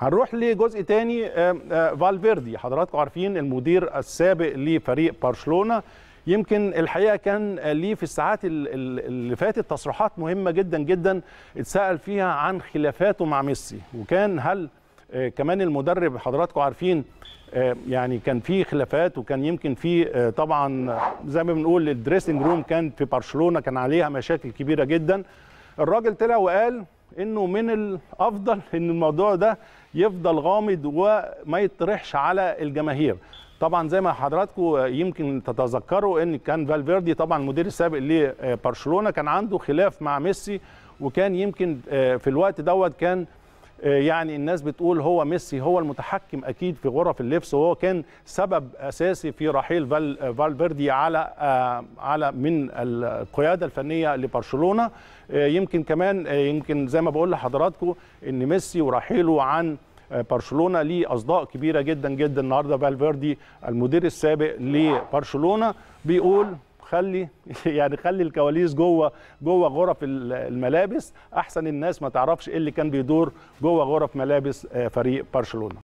هنروح لجزء تاني آه، فالفيردي حضراتكم عارفين المدير السابق لفريق برشلونه يمكن الحقيقه كان ليه في الساعات اللي فاتت تصريحات مهمه جدا جدا اتسال فيها عن خلافاته مع ميسي وكان هل آه، كمان المدرب حضراتكم عارفين آه، يعني كان في خلافات وكان يمكن في طبعا زي ما بنقول الدريسنج روم كان في برشلونه كان عليها مشاكل كبيره جدا الراجل طلع وقال انه من الافضل ان الموضوع ده يفضل غامض وما يطرحش على الجماهير طبعا زي ما حضراتكم يمكن تتذكروا ان كان فالفيردي طبعا المدير السابق لبرشلونه كان عنده خلاف مع ميسي وكان يمكن آه، في الوقت دوت كان آه، يعني الناس بتقول هو ميسي هو المتحكم اكيد في غرف اللبس وهو كان سبب اساسي في رحيل آه، فالفيردي على آه، على من القياده الفنيه لبرشلونه يمكن كمان يمكن زي ما بقول لحضراتكم ان ميسي ورحيله عن برشلونه ليه اصداء كبيره جدا جدا النهارده فالفيردي المدير السابق لبرشلونه بيقول خلي يعني خلي الكواليس جوه جوه غرف الملابس احسن الناس ما تعرفش ايه اللي كان بيدور جوه غرف ملابس آه، فريق برشلونه